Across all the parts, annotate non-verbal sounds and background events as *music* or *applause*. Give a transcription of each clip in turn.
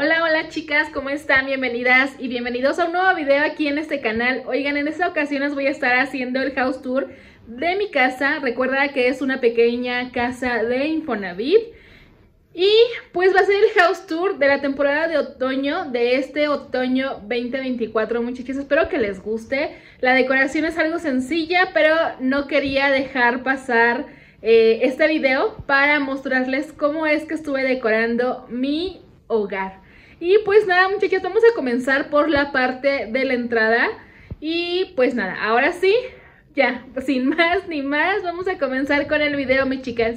Hola, hola chicas, ¿cómo están? Bienvenidas y bienvenidos a un nuevo video aquí en este canal. Oigan, en esta ocasión les voy a estar haciendo el house tour de mi casa. Recuerda que es una pequeña casa de Infonavit. Y pues va a ser el house tour de la temporada de otoño, de este otoño 2024, muchachos. Espero que les guste. La decoración es algo sencilla, pero no quería dejar pasar eh, este video para mostrarles cómo es que estuve decorando mi hogar. Y pues nada, muchachos, vamos a comenzar por la parte de la entrada. Y pues nada, ahora sí, ya, sin más ni más, vamos a comenzar con el video, mis chicas.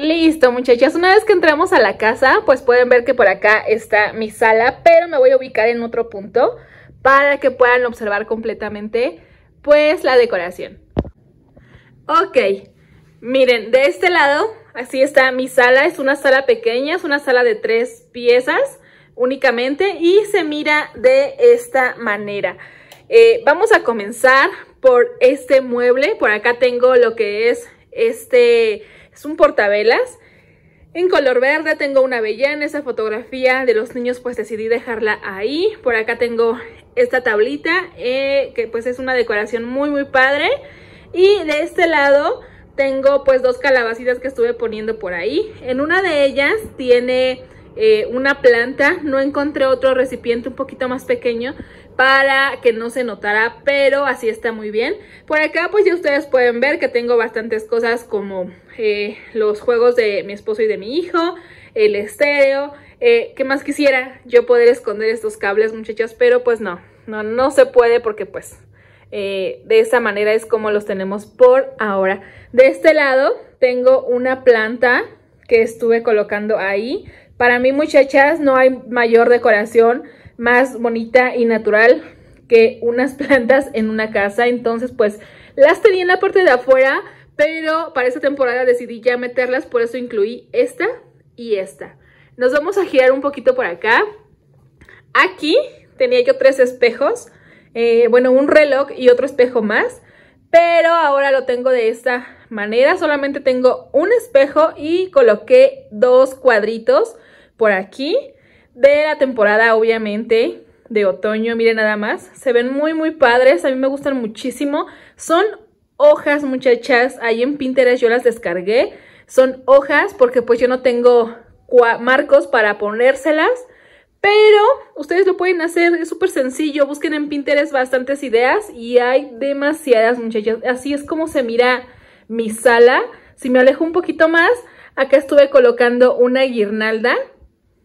Listo, muchachas. Una vez que entramos a la casa, pues pueden ver que por acá está mi sala, pero me voy a ubicar en otro punto para que puedan observar completamente, pues, la decoración. Ok, miren, de este lado, así está mi sala. Es una sala pequeña, es una sala de tres piezas únicamente y se mira de esta manera. Eh, vamos a comenzar por este mueble. Por acá tengo lo que es este un portavelas. En color verde tengo una en esa fotografía de los niños pues decidí dejarla ahí. Por acá tengo esta tablita eh, que pues es una decoración muy muy padre. Y de este lado tengo pues dos calabacitas que estuve poniendo por ahí. En una de ellas tiene eh, una planta, no encontré otro recipiente un poquito más pequeño para que no se notara, pero así está muy bien. Por acá pues ya ustedes pueden ver que tengo bastantes cosas como eh, los juegos de mi esposo y de mi hijo, el estéreo. Eh, ¿Qué más quisiera yo poder esconder estos cables, muchachas? Pero pues no, no, no se puede porque pues eh, de esa manera es como los tenemos por ahora. De este lado tengo una planta que estuve colocando ahí. Para mí, muchachas, no hay mayor decoración más bonita y natural que unas *laughs* plantas en una casa. Entonces, pues, las tenía en la parte de afuera pero para esta temporada decidí ya meterlas, por eso incluí esta y esta. Nos vamos a girar un poquito por acá. Aquí tenía yo tres espejos, eh, bueno, un reloj y otro espejo más. Pero ahora lo tengo de esta manera, solamente tengo un espejo y coloqué dos cuadritos por aquí de la temporada, obviamente, de otoño, miren nada más. Se ven muy, muy padres, a mí me gustan muchísimo. Son hojas, muchachas. Ahí en Pinterest yo las descargué. Son hojas porque pues yo no tengo marcos para ponérselas. Pero ustedes lo pueden hacer, es súper sencillo. Busquen en Pinterest bastantes ideas y hay demasiadas, muchachas. Así es como se mira mi sala. Si me alejo un poquito más, acá estuve colocando una guirnalda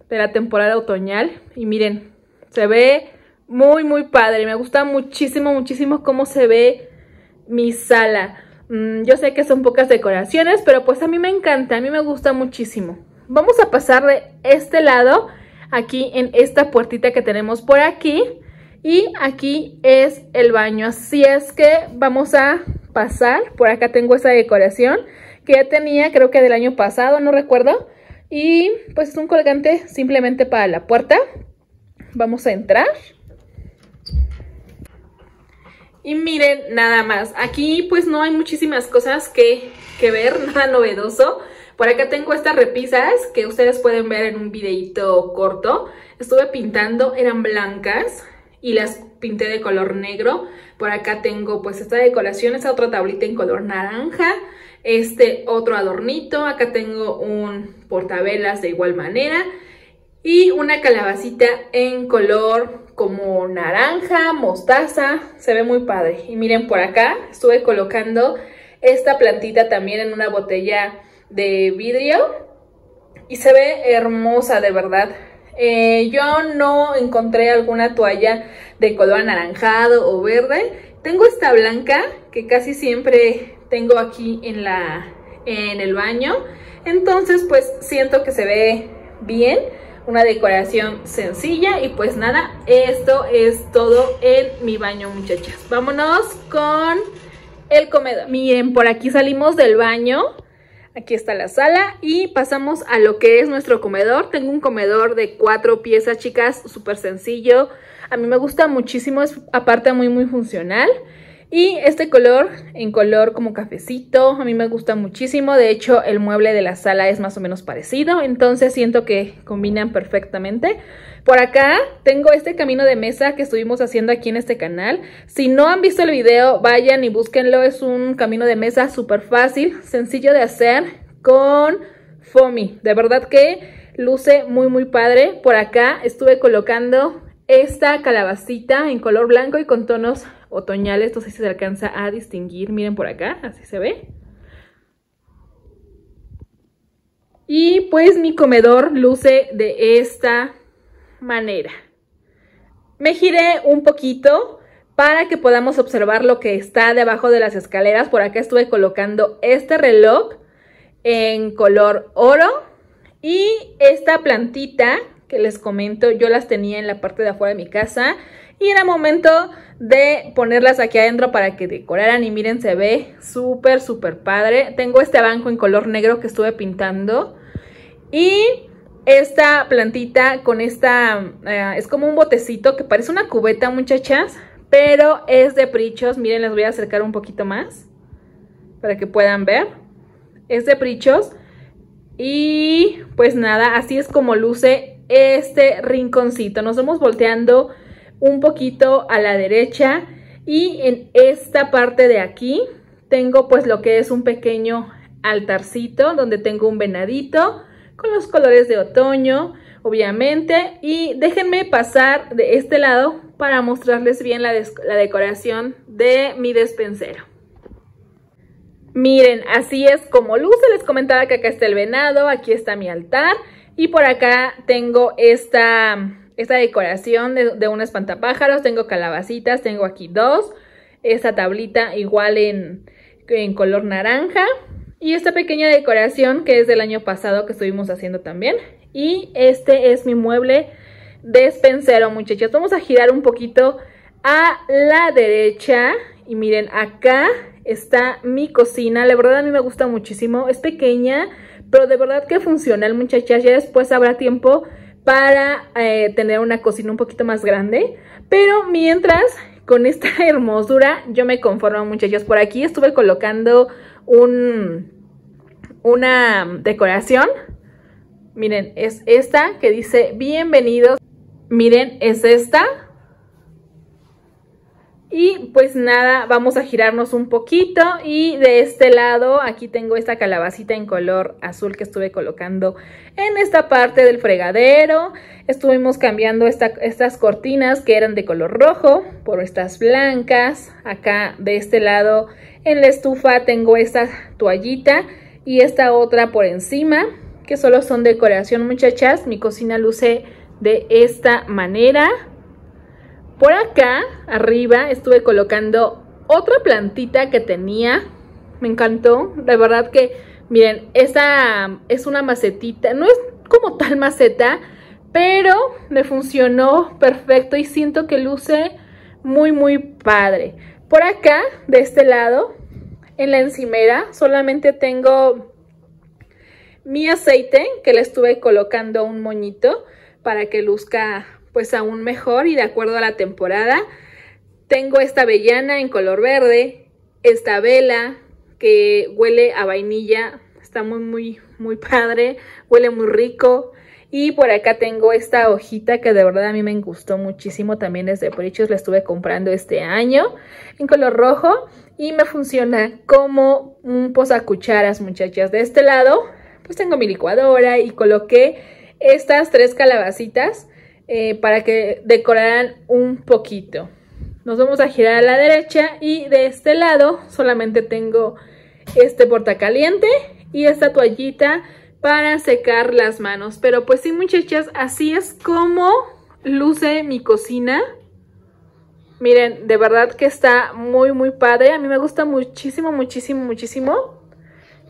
de la temporada otoñal. Y miren, se ve muy, muy padre. Me gusta muchísimo, muchísimo cómo se ve mi sala. Mm, yo sé que son pocas decoraciones, pero pues a mí me encanta, a mí me gusta muchísimo. Vamos a pasar de este lado, aquí en esta puertita que tenemos por aquí. Y aquí es el baño, así es que vamos a pasar. Por acá tengo esa decoración que ya tenía, creo que del año pasado, no recuerdo. Y pues es un colgante simplemente para la puerta. Vamos a entrar. Y miren nada más, aquí pues no hay muchísimas cosas que, ver, *laughs* nada novedoso. Por acá tengo estas repisas que ustedes pueden ver en un videito corto. Estuve pintando, eran blancas y las pinté de color negro. Por acá tengo pues esta decoración, esta otra tablita en color naranja. Este otro adornito, acá tengo un portavelas de igual manera y una calabacita en color como naranja, mostaza, se ve muy padre. Y miren por acá, estuve colocando esta plantita también en una botella de vidrio y se ve hermosa de verdad. Eh, yo no encontré alguna toalla de color anaranjado o verde. Tengo esta blanca que casi siempre tengo aquí en, la, en el baño. Entonces pues siento que se ve bien una decoración sencilla y pues nada, esto es todo en mi baño muchachas. Vámonos con el comedor. Miren, por aquí salimos del baño, aquí está la sala y pasamos a lo que es nuestro comedor. Tengo un comedor de cuatro piezas chicas, súper sencillo. A mí me gusta muchísimo, es aparte muy muy funcional. Y este color, en color como cafecito, a mí me gusta muchísimo. De hecho, el mueble de la sala es más o menos parecido, entonces siento que combinan perfectamente. Por acá tengo este camino de mesa que estuvimos haciendo aquí en este canal. Si no han visto el video, vayan y búsquenlo. Es un camino de mesa súper fácil, sencillo de hacer con foamy. De verdad que luce muy muy padre. Por acá estuve colocando esta calabacita en color blanco y con tonos otoñales, no sé si se alcanza a distinguir, miren por acá, así se ve. Y pues mi comedor luce de esta manera. Me giré un poquito para que podamos observar lo que está debajo de las escaleras. Por acá estuve colocando este reloj en color oro y esta plantita que les comento, yo las tenía en la parte de afuera de mi casa y era momento de ponerlas aquí adentro para que decoraran y miren, se ve súper, súper padre. Tengo este banco en color negro que estuve pintando y esta plantita con esta, eh, es como un botecito que parece una cubeta muchachas, pero es de prichos, miren les voy a acercar un poquito más para que puedan ver. Es de prichos y pues nada, así es como luce este rinconcito. Nos vamos volteando un poquito a la derecha y en esta parte de aquí tengo pues lo que es un pequeño altarcito donde tengo un venadito con los colores de otoño, obviamente. Y déjenme pasar de este lado para mostrarles bien la, decoración de mi despensero. Miren, así es como luce. Les comentaba que acá está el venado, aquí está mi altar. Y por acá tengo esta, esta decoración de, de un espantapájaros, tengo calabacitas, tengo aquí dos, esta tablita igual en, en color naranja y esta pequeña decoración que es del año pasado que estuvimos haciendo también. Y este es mi mueble despensero, muchachos. Vamos a girar un poquito a la derecha y miren, acá está mi cocina. La verdad a mí me gusta muchísimo, es pequeña pero de verdad que funcional muchachas, ya después habrá tiempo para eh, tener una cocina un poquito más grande, pero mientras con *laughs* esta hermosura yo me conformo muchachos, por aquí estuve colocando un, una decoración, miren es esta que dice bienvenidos, miren es esta, y pues nada, vamos a girarnos un poquito y de este lado aquí tengo esta calabacita en color azul que estuve colocando en esta parte del fregadero. Estuvimos cambiando estas cortinas que eran de color rojo por estas blancas. Acá de este lado en la estufa tengo esta toallita y esta otra por encima que solo son decoración muchachas. Mi cocina luce de esta manera por acá, arriba, estuve colocando otra plantita que tenía. Me encantó. De verdad que, miren, esa es una macetita. No es como tal maceta, pero me funcionó perfecto y siento que luce muy, muy padre. Por acá, de este lado, en la encimera, solamente tengo mi aceite que le estuve colocando un moñito para que luzca pues aún mejor y de acuerdo a la temporada. Tengo esta avellana en color verde, esta vela que huele a vainilla, está muy, muy, muy padre, huele muy rico. Y por acá tengo esta hojita que de verdad a mí me gustó muchísimo, también desde hechos la estuve comprando este año en color rojo y me funciona como un posacucharas, muchachas. De este lado, pues tengo mi licuadora y coloqué estas tres calabacitas eh, para que decoraran un poquito. Nos vamos a girar a la derecha y de este lado solamente tengo este portacaliente y esta toallita para secar las manos. Pero pues sí muchachas, así es como luce mi cocina. Miren, de verdad que está muy muy padre. A mí me gusta muchísimo, muchísimo, muchísimo.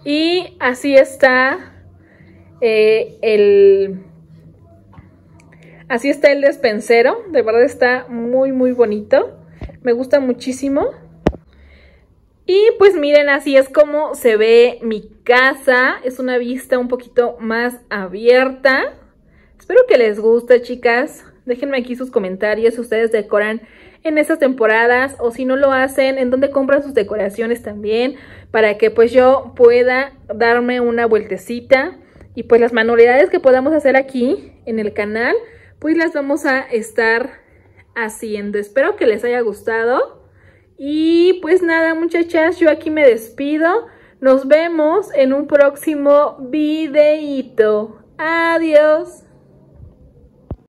Y así está eh, el Así está el despensero, de verdad está muy muy bonito, me gusta muchísimo. Y pues miren, así es como se ve mi casa, es una vista un poquito más abierta. Espero que les guste chicas, déjenme aquí sus comentarios si ustedes decoran en estas temporadas o si no lo hacen, en dónde compran sus decoraciones también para que pues yo pueda darme una vueltecita y pues las manualidades que podamos hacer aquí en el canal pues las vamos a estar haciendo. Espero que les haya gustado. Y pues nada, muchachas, yo aquí me despido. Nos vemos en un próximo videito. Adiós.